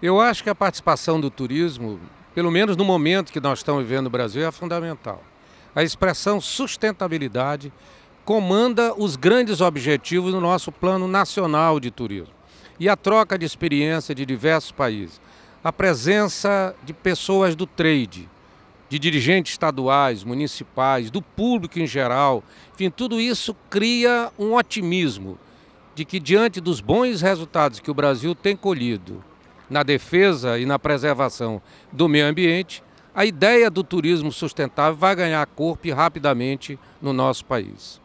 Eu acho que a participação do turismo, pelo menos no momento que nós estamos vivendo no Brasil, é fundamental. A expressão sustentabilidade comanda os grandes objetivos do nosso Plano Nacional de Turismo e a troca de experiência de diversos países. A presença de pessoas do trade, de dirigentes estaduais, municipais, do público em geral, enfim, tudo isso cria um otimismo de que, diante dos bons resultados que o Brasil tem colhido na defesa e na preservação do meio ambiente, a ideia do turismo sustentável vai ganhar corpo rapidamente no nosso país.